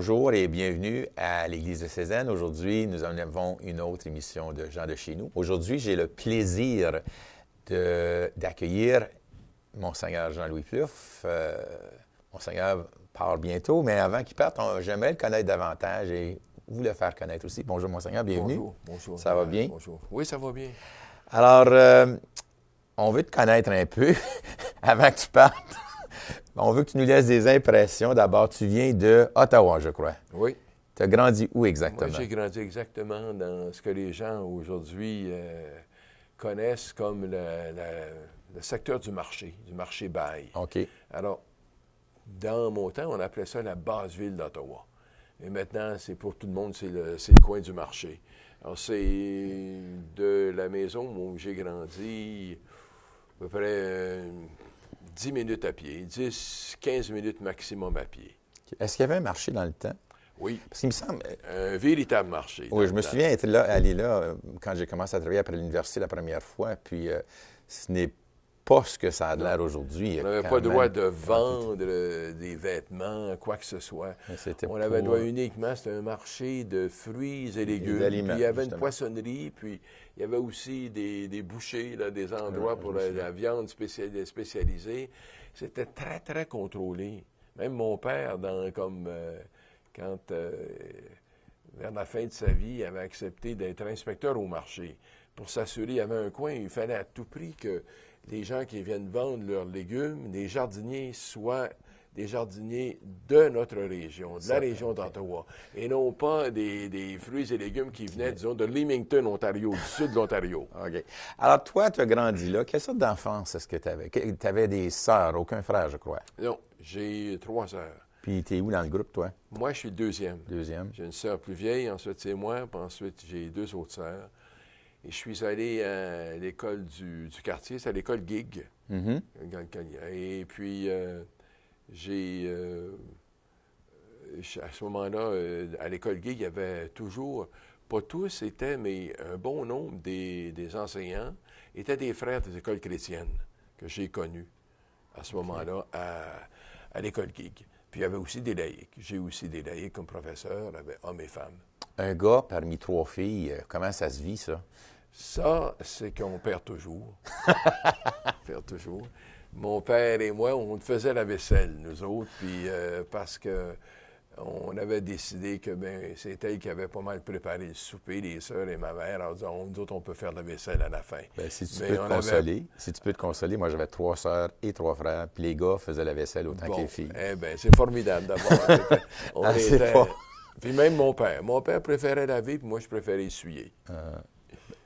Bonjour et bienvenue à l'Église de Cézanne. Aujourd'hui, nous en avons une autre émission de Jean de chez nous. Aujourd'hui, j'ai le plaisir d'accueillir Monseigneur Jean-Louis Plouf. Euh, Monseigneur part bientôt, mais avant qu'il parte, j'aimerais le connaître davantage et vous le faire connaître aussi. Bonjour, Monseigneur, bienvenue. Bonjour, bonjour. Ça va bien? Bonjour. Oui, ça va bien. Alors, euh, on veut te connaître un peu avant que tu partes. Ben, on veut que tu nous laisses des impressions. D'abord, tu viens de Ottawa, je crois. Oui. Tu as grandi où exactement? J'ai grandi exactement dans ce que les gens aujourd'hui euh, connaissent comme le, secteur du marché, du marché bail. OK. Alors, dans mon temps, on appelait ça la base ville d'Ottawa. Et maintenant, c'est pour tout le monde, c'est le, coin du marché. Alors, c'est de la maison où j'ai grandi, à peu près. Euh, 10 minutes à pied, 10, 15 minutes maximum à pied. Est-ce qu'il y avait un marché dans le temps? Oui. Parce qu'il me semble. Euh, un véritable marché. Oui, je me souviens être là, aller là euh, quand j'ai commencé à travailler après l'université la première fois. Puis euh, ce n'est pas ce que ça a l'air aujourd'hui. On n'avait pas le droit de vendre euh, des vêtements, quoi que ce soit. On avait le droit uniquement, c'était un marché de fruits et légumes. il y avait une poissonnerie, puis il y avait aussi des, des des endroits pour la, viande spécialisée. C'était très, très contrôlé. Même mon père, dans, comme euh, quand euh, vers la fin de sa vie, il avait accepté d'être inspecteur au marché. Pour s'assurer, il y avait un coin, il fallait à tout prix que les gens qui viennent vendre leurs légumes, des jardiniers soit des jardiniers de notre région, de la région d'Ottawa, et non pas des, fruits et légumes qui venaient, disons, de Leamington, Ontario, du sud de l'Ontario. OK. Alors, toi, tu as grandi là. Quelle sorte d'enfance est-ce que tu avais? Tu avais des sœurs, aucun frère, je crois. Non, j'ai trois sœurs. Puis, tu es où dans le groupe, toi? Moi, je suis deuxième. Deuxième. J'ai une sœur plus vieille, ensuite, c'est moi, puis ensuite, j'ai deux autres sœurs. Et je suis allé à l'école du, quartier, c'est à l'école Gig, mm-hmm. Et puis, euh, j'ai. Euh, à ce moment-là, euh, à l'école Gig, il y avait toujours, pas tous étaient, mais un bon nombre des, enseignants étaient des frères des écoles chrétiennes que j'ai connus à ce moment-là à, l'école Gig. Puis il y avait aussi des laïcs. J'ai aussi des laïcs comme professeurs, avec hommes et femmes. Un gars parmi trois filles, comment ça se vit, ça? Ça, c'est qu'on perd toujours. on perd toujours. Mon père et moi, on faisait la vaisselle, nous autres, puis euh, parce que on avait décidé que ben, c'était elle qui avait pas mal préparé le souper, les soeurs et ma mère, en disant, nous autres, on peut faire la vaisselle à la fin. Ben, si tu peux te consoler, si tu peux te consoler, moi, j'avais trois sœurs et trois frères, puis les gars faisaient la vaisselle autant que les filles. Eh bien, c'est formidable d'abord. on ah, était... Puis même mon père. Mon père préférait laver, puis moi, je préférais essuyer. Ah.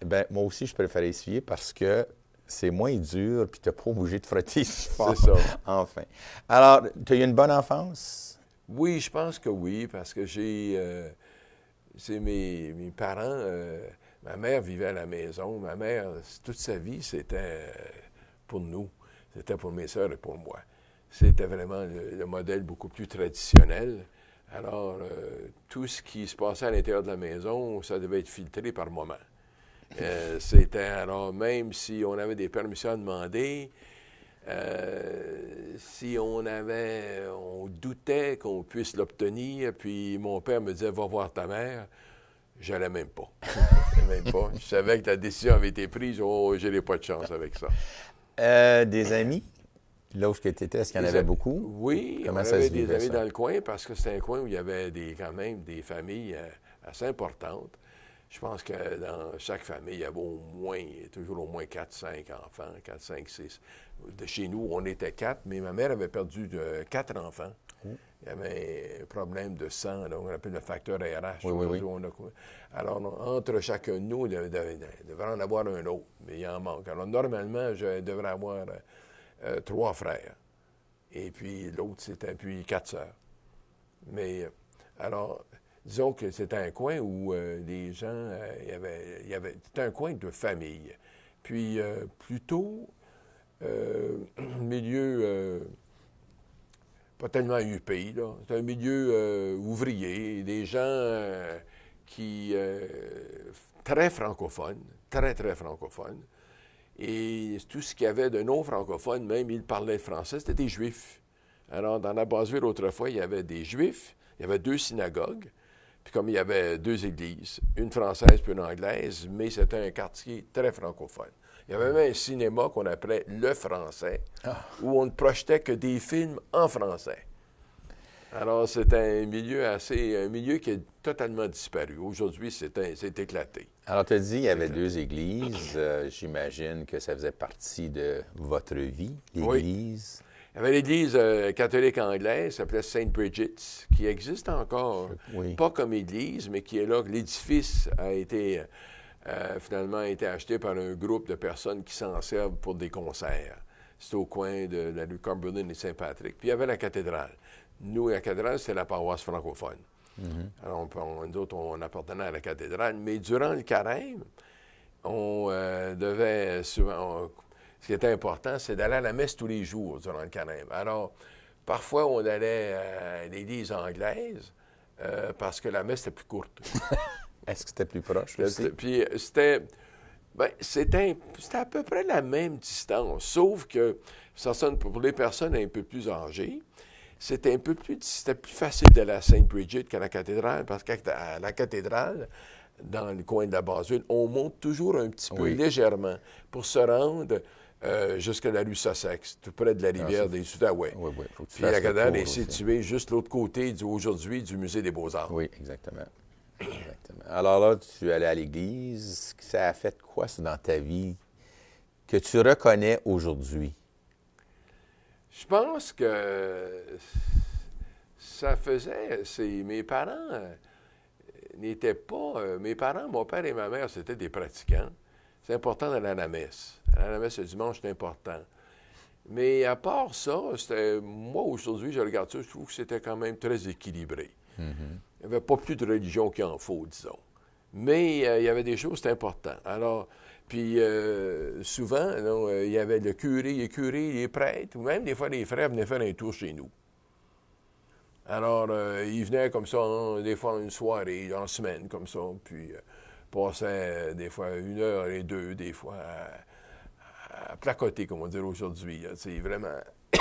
Ben, moi aussi, je préfère essayer parce que c'est moins dur, puis tu n'as pas obligé de frotter si fort. C'est ça. enfin. Alors, tu as eu une bonne enfance? Oui, je pense que oui, parce que j'ai. Euh, c'est mes, parents. Euh, ma mère vivait à la maison. Ma mère, toute sa vie, c'était euh, pour nous. C'était pour mes soeurs et pour moi. C'était vraiment le, modèle beaucoup plus traditionnel. Alors, tout ce qui se passait à l'intérieur de la maison, ça devait être filtré par moment. Euh, c'était, alors, même si on avait des permissions à demander, euh, si on avait, on doutait qu'on puisse l'obtenir, puis mon père me disait, va voir ta mère, j'allais même pas. même pas. Je savais que ta décision avait été prise, oh, oh je n'ai pas de chance avec ça. Euh, des amis? Là où tu étais, est-ce qu'il y en avait beaucoup? Oui, Comment on avait des amis dans le coin parce que c'était un coin où il y avait des, quand même des familles assez importantes. Je pense que dans chaque famille, il y avait au moins, toujours au moins 4, 5 enfants, 4, 5, 6. De chez nous, on était quatre, mais ma mère avait perdu de euh, 4 enfants. Oh. Il y avait un problème de sang, on appelle le facteur RH. Oui, alors, entre chacun de nous, il devrait en avoir un autre, mais il en manque. Alors, normalement, je devrais avoir euh, euh, trois frères. Et puis, l'autre, c'était puis quatre sœurs. Mais, alors, disons que c'était un coin où euh, les gens, euh, il y avait, c'était un coin de famille. Puis euh, plutôt euh, milieu pas tellement UPI, là. C'est un milieu ouvrier, des gens qui très francophones, très très francophones. Et tout ce qu'il y avait de non francophones, même ils parlaient français, c'était des juifs. Alors, dans la basse autrefois, il y avait des juifs, il y avait deux synagogues. Puis comme il y avait deux églises, une française puis une anglaise, mais c'était un quartier très francophone. Il y avait même un cinéma qu'on appelait Le Français, ah. où on ne projetait que des films en français. Alors, c'est un milieu assez. un milieu qui est totalement disparu. Aujourd'hui, c'est éclaté. Alors, tu as dit, il y avait deux églises. Euh, j'imagine que ça faisait partie de votre vie, l'Église. Il y avait l'église euh, catholique anglaise, s'appelait St. Bridget's, qui existe encore, pas comme église, mais qui est là. L'édifice a été euh, euh, finalement été acheté par un groupe de personnes qui s'en servent pour des concerts. C'est au coin de, la rue Cumberland et Saint-Patrick. Puis il y avait la cathédrale. Nous, la cathédrale, c'est la paroisse francophone. Mm-hmm. Alors, on, on, nous autres, on appartenait à la cathédrale. Mais durant le carême, on devait souvent, ce qui était important, c'est d'aller à la messe tous les jours durant le carême. Alors, parfois, on allait à l'église anglaise euh, parce que la messe était plus courte. Est-ce que c'était plus proche Puis euh, c'était... Ben, c'était à peu près la même distance, sauf que ça sonne pour les personnes un peu plus âgées. C'était un peu plus, c'était plus facile d'aller à Sainte-Brigitte qu'à la cathédrale, parce qu'à la cathédrale, dans le coin de la Basse-Ville, on monte toujours un petit peu légèrement pour se rendre euh, jusqu'à la rue Sussex, tout près de la ah, rivière des sud Oui, oui. la est située juste l'autre côté aujourd'hui du Musée des Beaux-Arts. Oui, exactement. Alors là, tu es allé à l'église. Ça a fait quoi, dans ta vie que tu reconnais aujourd'hui? Je pense que ça faisait. mes parents euh, n'étaient pas. Euh, mes parents, mon père et ma mère, c'était des pratiquants. C'est important d'aller à la messe. à la messe le dimanche, c'est important. Mais à part ça, moi, aujourd'hui, je regarde ça, je trouve que c'était quand même très équilibré. Mm-hmm. Il n'y avait pas plus de religion qu'il en faut, disons. Mais euh, il y avait des choses importantes. Alors, puis euh, souvent, euh, il y avait le curé, les curés, les prêtres, ou même des fois les frères venaient faire un tour chez nous. Alors, ils venaient comme ça, hein, des fois une soirée, en semaine, comme ça. Puis passait euh, des fois une heure et deux, des fois à, placoter, comme on dirait aujourd'hui. C'est vraiment.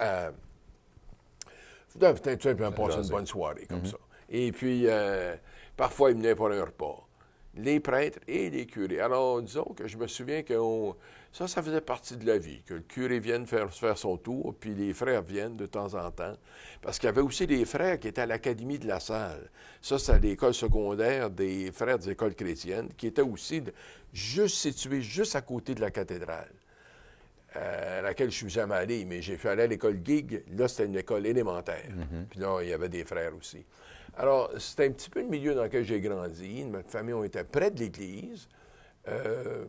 Euh, peut simplement passer une bonne soirée comme mhm. ça. Et puis, euh, parfois, il venait pour un repas les prêtres et les curés. Alors, disons que je me souviens que ça, ça faisait partie de la vie, que le curé vienne faire, son tour, puis les frères viennent de temps en temps, parce qu'il y avait aussi des frères qui étaient à l'Académie de la Salle. Ça, c'est à l'école secondaire des frères des écoles chrétiennes, qui était aussi juste située juste à côté de la cathédrale, euh, à laquelle je suis jamais allé, mais j'ai fait aller à l'école Gig, là, c'était une école élémentaire. Mm-hmm. Puis là, il y avait des frères aussi. Alors, c'est un petit peu le milieu dans lequel j'ai grandi. Ma famille, on était près de l'Église. Euh,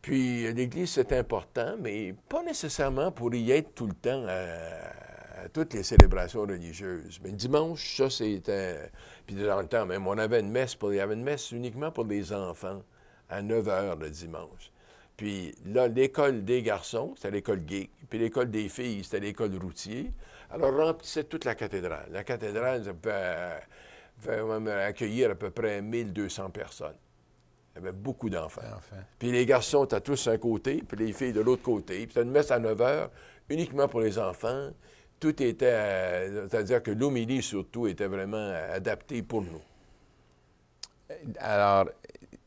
puis l'Église, c'est important, mais pas nécessairement pour y être tout le temps à, toutes les célébrations religieuses. Mais dimanche, ça, c'était... Puis dans le temps même, on avait une messe, il y avait une messe uniquement pour les enfants à 9 h le dimanche. Puis là, l'école des garçons, c'était l'école gay. Puis l'école des filles, c'était l'école routier. Alors, remplissait toute la cathédrale. La cathédrale, ça pouvait, euh, euh, accueillir à peu près 1200 personnes. Il y avait beaucoup d'enfants. Puis les garçons, étaient tous un côté, puis les filles de l'autre côté. Puis c'était une messe à 9 heures, uniquement pour les enfants. Tout était. Euh, c'est-à-dire que l'homélie, surtout, était vraiment adaptée pour nous. Alors,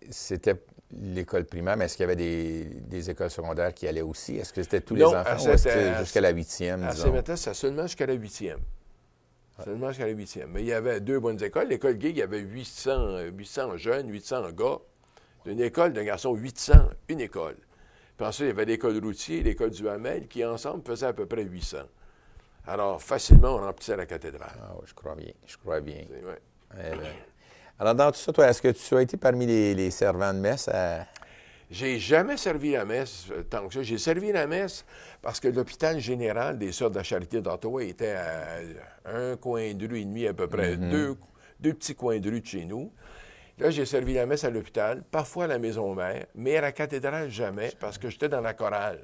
c'était l'école primaire, mais est-ce qu'il y avait des, écoles secondaires qui allaient aussi? Est-ce que c'était tous les enfants jusqu'à la huitième? À seulement jusqu'à la huitième. Seulement jusqu'à la huitième. Mais il y avait deux bonnes écoles. L'école gay, il y avait 800, 800 jeunes, 800 gars. Une école d'un garçon, 800, une école. Puis ensuite, il y avait l'école routier et l'école du Hamel qui, ensemble, faisaient à peu près 800. Alors, facilement, on remplissait la cathédrale. Ah oui, je crois bien, je crois bien. Eh bien. Alors, dans tout ça, toi, est-ce que tu as été parmi les, servants de messe à... J'ai jamais servi la messe euh, tant que ça. J'ai servi la messe parce que l'hôpital général des Sœurs de la Charité d'Ottawa était à un coin de rue et demi à peu près, mhm. deux, petits coins de rue de chez nous. Là, j'ai servi la messe à l'hôpital, parfois à la maison mère, mais à la cathédrale jamais parce que j'étais dans la chorale.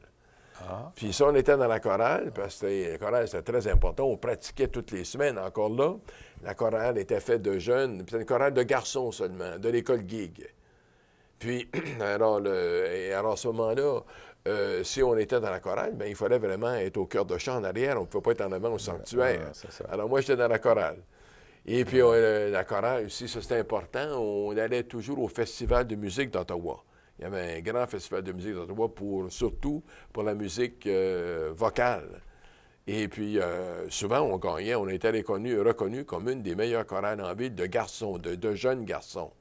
Ah. Puis ça, on était dans la chorale, parce que la chorale, c'était très important. On pratiquait toutes les semaines encore là. La chorale était faite de jeunes, puis une chorale de garçons seulement, de l'école gig. Puis, alors, à ce moment-là, euh, si on était dans la chorale, bien, il fallait vraiment être au cœur de chant en arrière. On ne pouvait pas être en avant au sanctuaire. alors, moi, j'étais dans la chorale. Et puis, euh, la chorale aussi, c'était important. On allait toujours au Festival de musique d'Ottawa. Il y avait un grand festival de musique d'Ottawa, pour, surtout pour la musique euh, vocale. Et puis, euh, souvent, on gagnait. On était reconnus reconnu comme une des meilleures chorales en ville de garçons, de, jeunes garçons.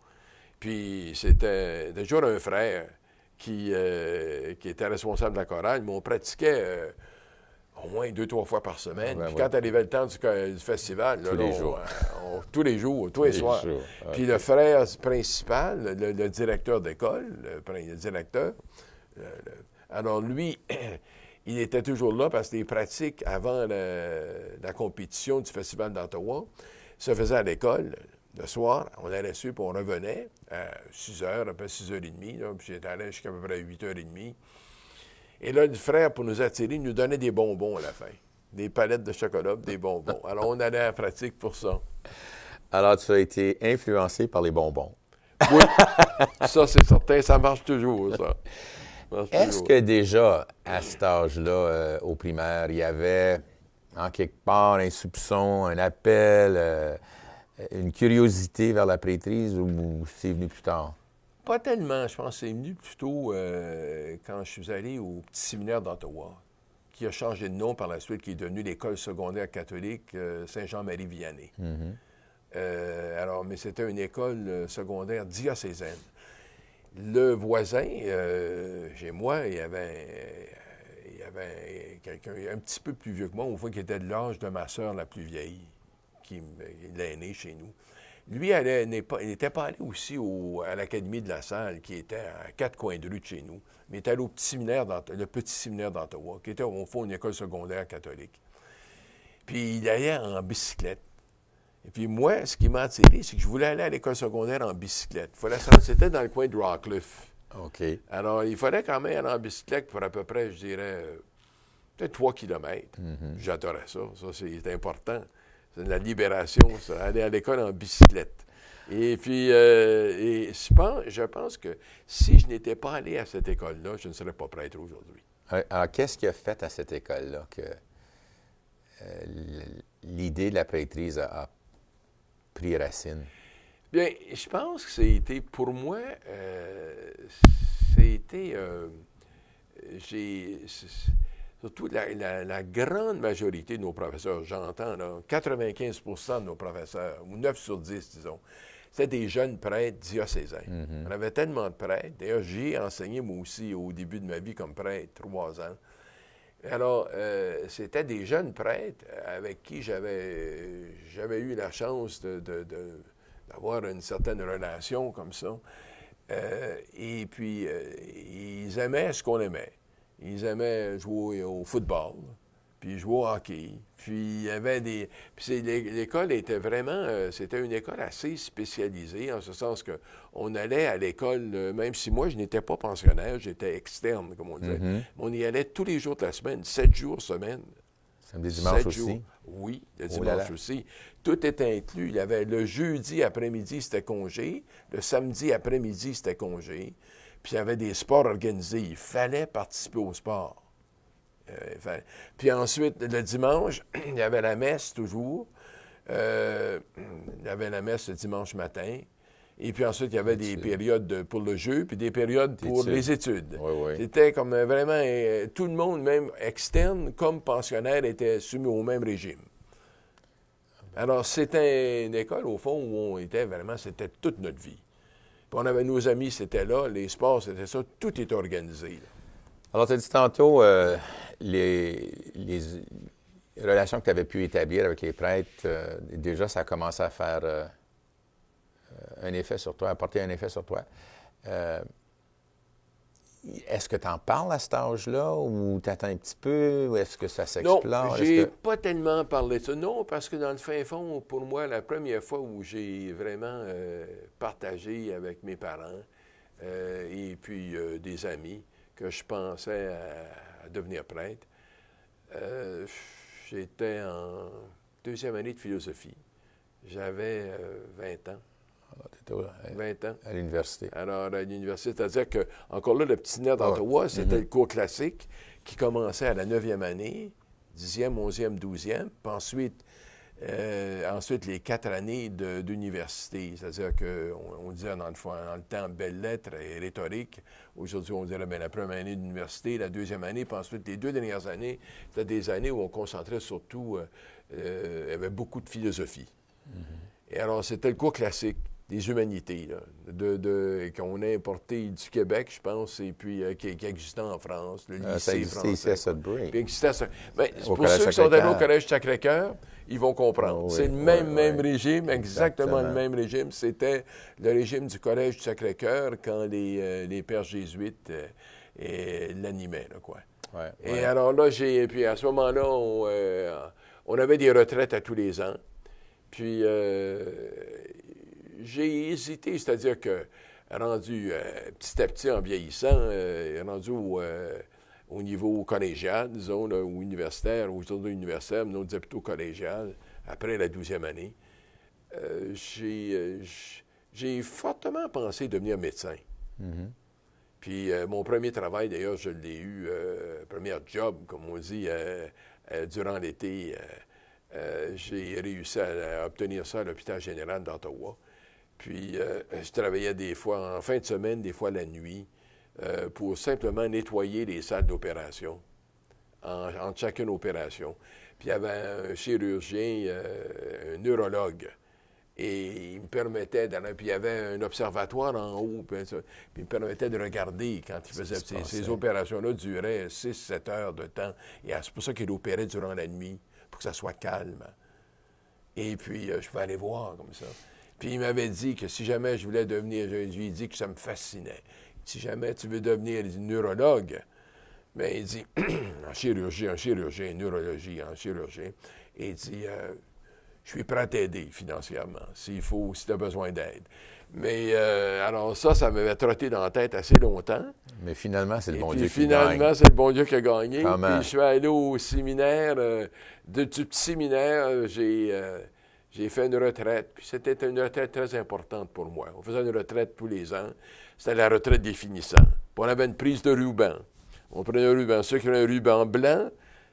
Puis, c'était toujours un frère qui, euh, était responsable de la chorale, mais on pratiquait euh, au moins deux, trois fois par semaine. puis, quand arrivait le temps du, festival, tous, les jours. tous les jours, tous les, soirs. Puis, le frère principal, le, directeur d'école, le, directeur, alors lui, Il était toujours là parce que les pratiques avant la compétition du Festival d'Ottawa se faisaient à l'école. Le soir, on allait suivre, puis on revenait à 6 h, près 6 h 30, puis j'étais allé jusqu'à peu près 8 h 30. Et là, le frère, pour nous attirer, nous donnait des bonbons à la fin. Des palettes de chocolat, des bonbons. Alors, on allait à la pratique pour ça. Alors, tu as été influencé par les bonbons. Oui, ça, c'est certain. Ça marche toujours, ça. Est-ce que déjà, à cet âge-là, euh, au primaire, il y avait en quelque part un soupçon, un appel, euh, une curiosité vers la prêtrise ou c'est venu plus tard? Pas tellement. Je pense que c'est venu plutôt euh, quand je suis allé au petit séminaire d'Ottawa, qui a changé de nom par la suite, qui est devenu l'école secondaire catholique Saint-Jean-Marie-Vianney. Mhm. alors, mais c'était une école secondaire diocésaine le voisin, euh, chez moi, il y avait, avait quelqu'un un petit peu plus vieux que moi, au fond, qui était de l'âge de ma soeur la plus vieille, qui l'aînée chez nous. Lui, il n'était pas, allé aussi à l'Académie de la Salle, qui était à quatre coins de rue de chez nous, mais il était allé au petit séminaire le petit séminaire d'Ottawa, qui était au fond une école secondaire catholique. Puis il allait en bicyclette. Et puis moi, ce qui m'a attiré, c'est que je voulais aller à l'école secondaire en bicyclette. C'était dans le coin de Rockcliffe. OK. Alors, il fallait quand même aller en bicyclette pour à peu près, je dirais, peut-être trois kilomètres. Mhm. J'adorais ça. Ça, c'est important. C'est de la libération, ça, aller à l'école en bicyclette. Et puis, euh, je, pense, que si je n'étais pas allé à cette école-là, je ne serais pas prêtre aujourd'hui. Euh, alors, qu'est-ce qui a fait à cette école-là que euh, l'idée de la prêtrise a pris racine? Bien, je pense que c'était, pour moi, c'était, euh, euh, j'ai, surtout la, grande majorité de nos professeurs, j'entends, 95 de nos professeurs, ou 9 sur 10, disons, c'est des jeunes prêtres diocésains. Mm-hmm. On avait tellement de prêtres. D'ailleurs, j'ai enseigné moi aussi au début de ma vie comme prêtre, trois ans. Alors, euh, c'était des jeunes prêtres avec qui j'avais, eu la chance d'avoir une certaine relation comme ça. Euh, et puis, euh, ils aimaient ce qu'on aimait. Ils aimaient jouer au football puis je jouais au hockey. Puis il y avait des. Puis l'école était vraiment. Euh, c'était une école assez spécialisée, en ce sens que on allait à l'école, euh, même si moi, je n'étais pas pensionnaire, j'étais externe, comme on disait. Mm-hmm. On y allait tous les jours de la semaine, sept jours semaine. Samedi, dimanche aussi? Oui, le oh dimanche aussi. Tout était inclus. Il y avait le jeudi après-midi, c'était congé. Le samedi après-midi, c'était congé. Puis il y avait des sports organisés. Il fallait participer au sport. Euh, puis ensuite, le dimanche, il y avait la messe toujours. Euh, il y avait la messe le dimanche matin. Et puis ensuite, il y avait des périodes pour le jeu, puis des périodes pour les études. C'était comme euh, vraiment tout le monde, même externe, comme pensionnaire, était soumis au même régime. Alors, c'était une école, au fond, où on était vraiment, c'était toute notre vie. Puis on avait nos amis, c'était là, les sports, c'était ça, tout est organisé. Alors, tu as dit tantôt, euh, les, relations que tu avais pu établir avec les prêtres, euh, déjà, ça a commencé à faire euh, un effet sur toi, à porter un effet sur toi. est-ce que tu en parles à cet âge-là ou tu attends un petit peu ou est-ce que ça s'explore? Non, j'ai pas tellement parlé de ça. Non, parce que dans le fin fond, pour moi, la première fois où j'ai vraiment partagé avec mes parents et puis des amis, que je pensais à, devenir prêtre. Euh, j'étais en deuxième année de philosophie. J'avais 20 euh, ans. 20 ah, ans. À l'université. Alors, à l'université, c'est-à-dire que, encore là, le petit net ah, d'Ottawa, c'était mm-hmm. le cours classique qui commençait à la neuvième année, dixième, onzième, douzième, Puis ensuite, euh, ensuite, les quatre années d'université, c'est-à-dire qu'on on disait dans le, temps belles lettres et rhétorique. Aujourd'hui, on dirait ben, la première année d'université, la deuxième année, puis ensuite les deux dernières années, c'était des années où on concentrait surtout, euh, euh, il y avait beaucoup de philosophie. Mm-hmm. Et alors, c'était le cours classique des humanités, de, qu'on a importé du Québec, je pense, et puis qui, qui, existait en France, le ah, lycée existait français. Ici à Sudbury. existait à... Ben, pour ceux qui sont allés au Collège Sacré-Cœur, ils vont comprendre. Oh, c'est le même, même régime, exactement, le même régime. C'était le régime du Collège du Sacré-Cœur quand les, euh, pères jésuites euh, l'animaient, quoi. et alors là, j'ai. Puis à ce moment-là, on, euh, on, avait des retraites à tous les ans. Puis j'ai hésité, c'est-à-dire que rendu petit à petit en vieillissant, rendu au au niveau collégial, disons, ou universitaire, ou autour universitaire, mais on disait plutôt collégial, après la douzième année, euh, euh, j'ai fortement pensé devenir médecin. Mm-hmm. Puis euh, mon premier travail, d'ailleurs, je l'ai eu, premier job, comme on dit, durant l'été. j'ai réussi à, obtenir ça à l'hôpital général d'Ottawa. Puis je travaillais des fois en fin de semaine, des fois la nuit. Euh, pour simplement nettoyer les salles d'opération, en, chacune opération. Puis il y avait un chirurgien, euh, un neurologue, et il me permettait d'aller. Puis il y avait un observatoire en haut, puis, il me permettait de regarder quand il faisait. Ces, opérations-là duraient 6-7 heures de temps. Et c'est pour ça qu'il opérait durant la nuit, pour que ça soit calme. Et puis, euh, je pouvais aller voir comme ça. Puis il m'avait dit que si jamais je voulais devenir, je il dit que ça me fascinait si jamais tu veux devenir neurologue, mais ben, il dit, en chirurgie, en chirurgie, en neurologie, en chirurgie, et il dit, euh, je suis prêt à t'aider financièrement, s'il faut, si tu as besoin d'aide. Mais euh, alors ça, ça m'avait trotté dans la tête assez longtemps. Mais finalement, c'est le, bon Dieu qui a gagné. Finalement, c'est le bon Dieu qui a gagné. Puis je suis allé au séminaire, euh, de, du petit séminaire, j'ai... J'ai fait une retraite, puis c'était une retraite très importante pour moi. On faisait une retraite tous les ans. C'était la retraite des finissants. Puis on avait une prise de ruban. On prenait un ruban. Ceux qui avaient un ruban blanc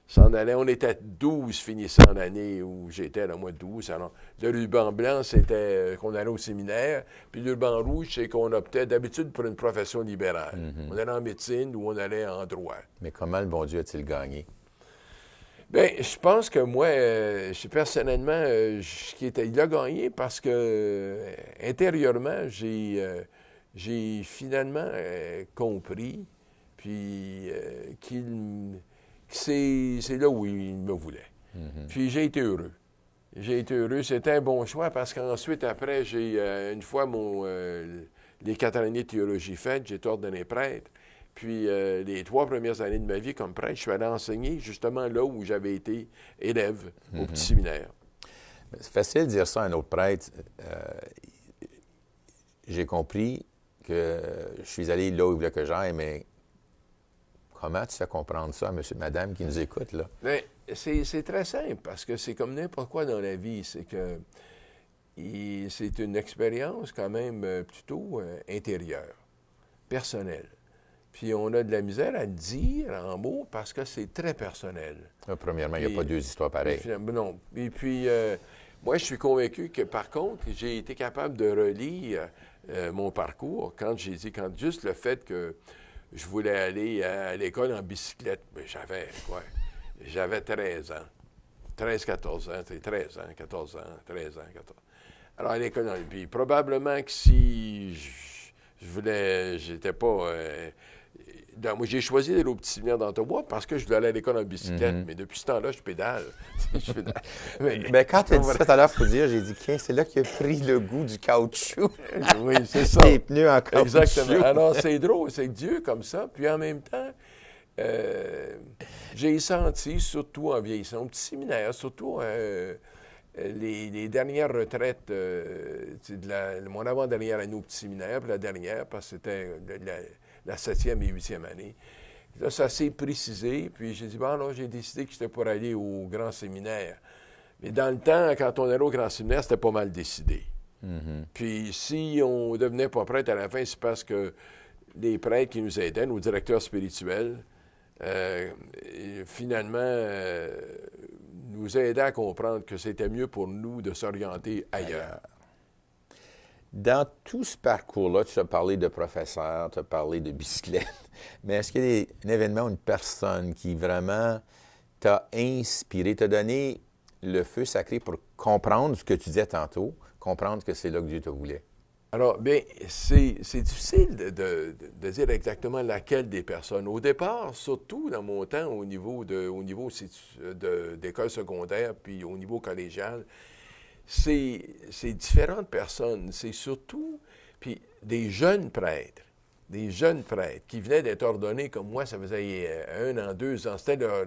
s'en allait. On était 12 finissants l'année où j'étais, le mois de 12. Alors, le ruban blanc, c'était euh, qu'on allait au séminaire. Puis le ruban rouge, c'est qu'on optait d'habitude pour une profession libérale. Mm-hmm. On allait en médecine ou on allait en droit. Mais comment le bon Dieu a-t-il gagné? Bien, je pense que moi, euh, personnellement, euh, il a gagné parce que euh, intérieurement, j'ai, finalement compris, puis qu'il, que c'est, là où il me voulait. Mhm. Puis j'ai été heureux. J'ai été heureux. C'était un bon choix parce qu'ensuite, après, j'ai, une fois mon, les quatre années de théologie faites, j'ai ordonné prêtre. Puis euh, les trois premières années de ma vie comme prêtre, je suis allé enseigner justement là où j'avais été élève au mhm. petit séminaire. C'est facile de dire ça à un autre prêtre. Euh, j'ai compris que je suis allé là où il voulait que j'aille, mais comment tu fais comprendre ça à monsieur, madame qui nous écoute là? Ben, c'est très simple parce que c'est comme n'importe quoi dans la vie. C'est que c'est une expérience quand même euh, plutôt intérieure, personnelle. Puis on a de la misère à le dire en mots parce que c'est très personnel. Ah, premièrement, il n'y a pas deux histoires pareilles. non. Et puis, euh, moi, je suis convaincu que, par contre, j'ai été capable de relire euh, mon parcours quand j'ai dit, quand juste le fait que je voulais aller à, l'école en bicyclette, ben, j'avais quoi? J'avais 13 ans. 13, 14 ans, c'est 13 ans, 14 ans, 13 ans, 14 Alors, à l'école, puis probablement que si je, voulais, j'étais pas. Euh, moi, j'ai choisi d'aller au petit séminaire d'Antobois parce que je voulais aller à l'école en bicyclette, mhm. mais depuis ce temps-là, je pédale. Mais, quand tu as dit ça tout à l'heure, il faut dire, j'ai dit, c'est là qu'il a pris le goût du caoutchouc. oui, c'est ça. Les pneus en caoutchouc. Exactement. Alors, c'est drôle, c'est Dieu comme ça. Puis en même temps, euh, j'ai senti, surtout en vieillissant, au petit séminaire, surtout euh, les, dernières retraites, euh, mon avant-dernière année au petit séminaire, puis la dernière, parce que c'était la septième et huitième année. ça s'est précisé, puis j'ai dit, bon, là, j'ai décidé que c'était pour aller au grand séminaire. Mais dans le temps, quand on allait au grand séminaire, c'était pas mal décidé. Mm-hmm. Puis si on devenait pas prêtre à la fin, c'est parce que les prêtres qui nous aidaient, nos directeurs spirituels, euh, finalement, euh, nous aidaient à comprendre que c'était mieux pour nous de s'orienter ailleurs dans tout ce parcours-là, tu as parlé de professeur, tu as parlé de bicyclette, mais est-ce qu'il y a un événement ou une personne qui vraiment t'a inspiré, t'a donné le feu sacré pour comprendre ce que tu disais tantôt, comprendre que c'est là que Dieu te voulait? Alors, bien, c'est difficile de, dire exactement laquelle des personnes. Au départ, surtout dans mon temps, au niveau de, au niveau d'école secondaire, puis au niveau collégial, c'est, différentes personnes, c'est surtout puis des jeunes prêtres, des jeunes prêtres qui venaient d'être ordonnés comme moi, ça faisait euh, un an, deux ans, c'était leur,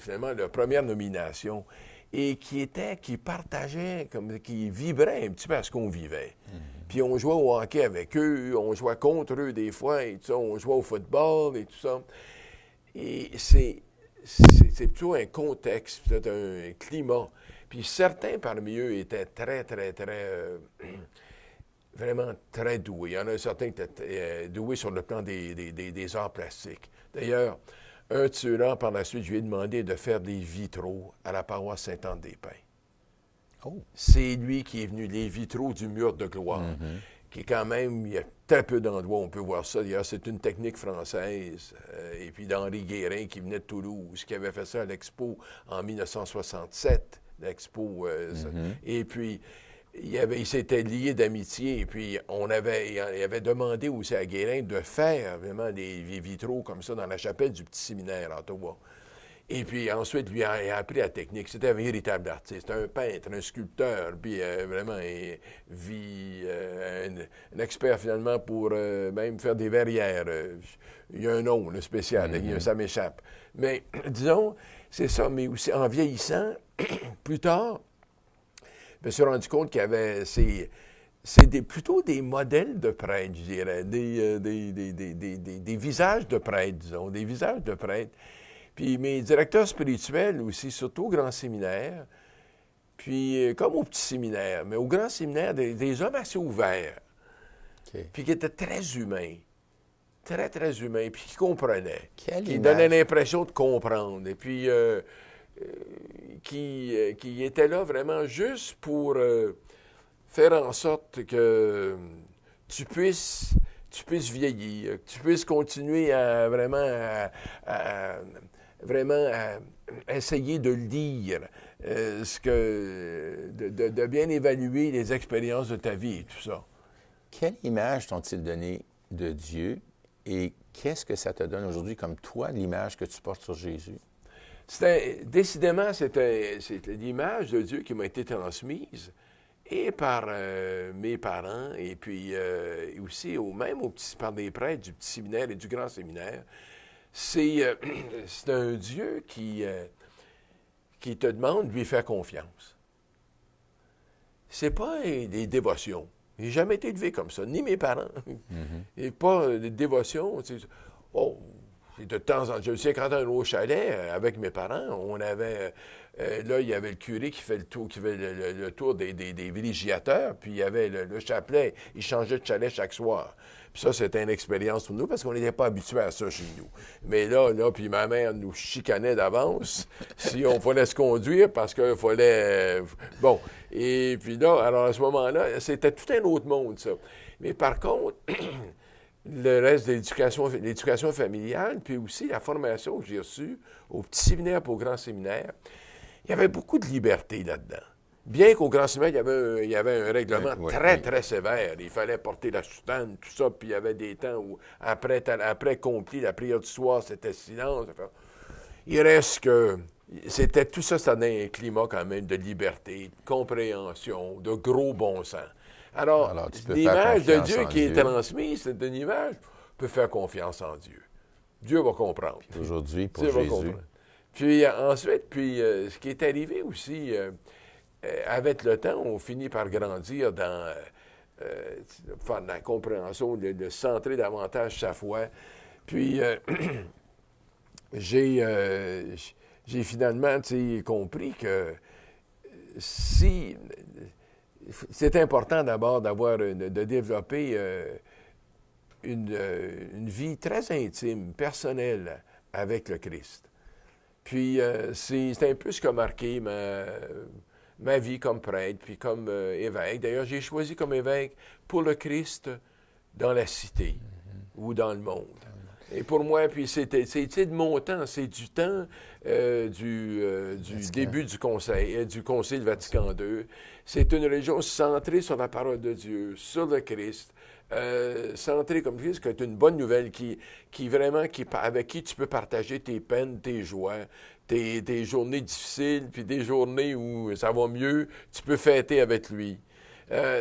finalement leur première nomination, et qui étaient, qui partageaient, comme, qui vibraient un petit peu à ce qu'on vivait. Mm-hmm. Puis on jouait au hockey avec eux, on jouait contre eux des fois, et tout on jouait au football et tout ça. Et c'est, plutôt un contexte, un climat puis certains parmi eux étaient très, très, très, euh, vraiment très doués. Il y en a certains qui étaient euh, doués sur le plan des, arts plastiques. D'ailleurs, un de par la suite, je lui ai demandé de faire des vitraux à la paroisse Saint-Anne-des-Pins. Oh. C'est lui qui est venu, les vitraux du mur de gloire, mm-hmm. qui quand même, il y a très peu d'endroits où on peut voir ça. D'ailleurs, c'est une technique française. Euh, et puis d'Henri Guérin, qui venait de Toulouse, qui avait fait ça à l'expo en 1967. L'expo euh, mhm. Et puis, il, avait, il s'était lié d'amitié. Et puis, on avait, il avait demandé aussi à Guérin de faire vraiment des, vitraux comme ça dans la chapelle du petit séminaire à Ottawa. Et puis ensuite, lui a, appris la technique. C'était un véritable artiste, un peintre, un sculpteur, puis euh, vraiment vit, euh, un, expert finalement pour même faire des verrières. Il y a un nom spécial, mhm. ça m'échappe. Mais disons, c'est ça, mais aussi en vieillissant, Plus tard, je me suis rendu compte qu'il y avait c'est plutôt des modèles de prêtres, je dirais, euh, des, des, des, visages de prêtres, disons, des visages de prêtres. Puis mes directeurs spirituels aussi, surtout au grand séminaire, puis euh, comme au petit séminaire, mais au grand séminaire, des, hommes assez ouverts, puis qui étaient très humains, très, très humains, puis qui comprenaient, qui donnaient l'impression de comprendre. Et puis... Euh, qui, euh, qui était là vraiment juste pour euh, faire en sorte que tu puisses, tu puisses vieillir, que tu puisses continuer à vraiment, vraiment essayer de lire, euh, ce que, de, bien évaluer les expériences de ta vie et tout ça. Quelle image t'ont-ils donné de Dieu et qu'est-ce que ça te donne aujourd'hui comme toi, l'image que tu portes sur Jésus? décidément, c'était, l'image de Dieu qui m'a été transmise et par euh, mes parents et puis euh, aussi au, même au petit, par des prêtres du petit séminaire et du grand séminaire. C'est, euh, un Dieu qui, qui te demande de lui faire confiance. C'est pas des dévotions. n'ai jamais été élevé comme ça, ni mes parents. Mm-hmm. Et pas des dévotions. Oh, et de temps en temps, je sais, quand on est au chalet, euh, avec mes parents, on avait. Euh, euh, là, il y avait le curé qui fait le tour, qui fait le, tour des, des, villégiateurs, puis il y avait le, chapelet. Il changeait de chalet chaque soir. Puis ça, c'était une expérience pour nous parce qu'on n'était pas habitués à ça chez nous. Mais là, là, puis ma mère nous chicanait d'avance si on fallait se conduire parce qu'il fallait. bon. Et puis là, alors à ce moment-là, c'était tout un autre monde, ça. Mais par contre, le reste de l'éducation, familiale, puis aussi la formation que j'ai reçue au petit séminaire pour au grand séminaire, il y avait beaucoup de liberté là-dedans. Bien qu'au grand séminaire, il y avait un, règlement très, très sévère. Il fallait porter la soutane, tout ça, puis il y avait des temps où, après, après compli, la prière du soir, c'était silence. Il reste que c'était tout ça, ça donnait un climat quand même de liberté, de compréhension, de gros bon sens. Alors, l'image de Dieu qui est transmise, c'est une image. peut faire confiance en Dieu. Dieu va comprendre. Aujourd'hui, pour Dieu Jésus. Puis euh, ensuite, puis euh, ce qui est arrivé aussi, euh, avec le temps, on finit par grandir dans, la compréhension, de, de, centrer davantage sa foi. Puis j'ai finalement compris que si c'est important d'abord d'avoir de développer euh, euh, une, vie très intime, personnelle avec le Christ. Puis euh, c'est un peu ce qui a marqué ma, vie comme prêtre, puis comme évêque. D'ailleurs, j'ai choisi comme évêque pour le Christ dans la cité ou dans le monde. Et pour moi, puis c'était, de mon temps, c'est du temps euh, du, euh, du début du Conseil, euh, du Concile Vatican II. C'est une religion centrée sur la parole de Dieu, sur le Christ, centrée comme Christ, qui est une bonne nouvelle, qui, qui vraiment, qui, avec qui tu peux partager tes peines, tes joies, tes, journées difficiles, puis des journées où ça va mieux, tu peux fêter avec lui.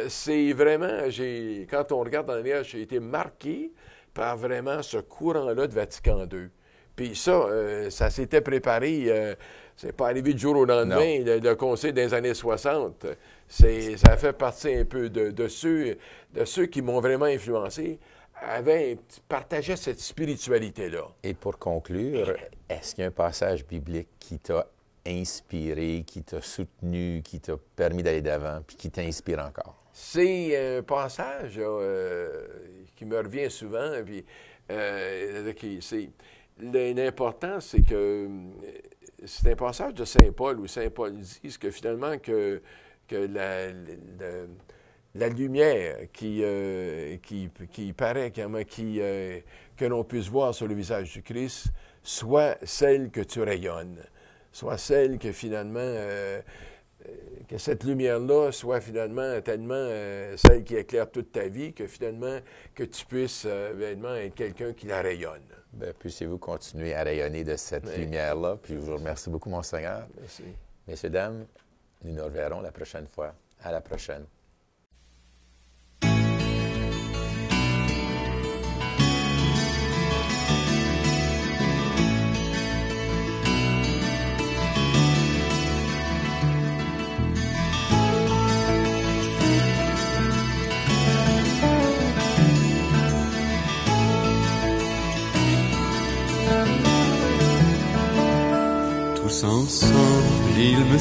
c'est vraiment, j'ai, quand on regarde dans les j'ai été marqué par vraiment ce courant-là de Vatican II. Puis ça, euh, ça s'était préparé, euh, c'est pas arrivé du jour au lendemain, le, Conseil des années 60. C'est, ça fait partie un peu de, ceux, de ceux qui m'ont vraiment influencé, avaient, partagé cette spiritualité-là. Et pour conclure, est-ce qu'il y a un passage biblique qui t'a inspiré, qui t'a soutenu, qui t'a permis d'aller d'avant, puis qui t'inspire encore? C'est euh, un passage euh, qui me revient souvent. Puis, euh, L'important, c'est que c'est un passage de Saint Paul où Saint Paul dit que finalement que, la, lumière qui, qui, paraît, qui, que l'on puisse voir sur le visage du Christ, soit celle que tu rayonnes, soit celle que finalement... Euh, que cette lumière-là soit finalement tellement euh, celle qui éclaire toute ta vie que finalement que tu puisses euh, être quelqu'un qui la rayonne. Bien, puissiez-vous continuer à rayonner de cette lumière-là. Puis je vous remercie beaucoup, Monseigneur. Merci. Messieurs, dames, nous nous reverrons la prochaine fois. À la prochaine. tous ensemble, il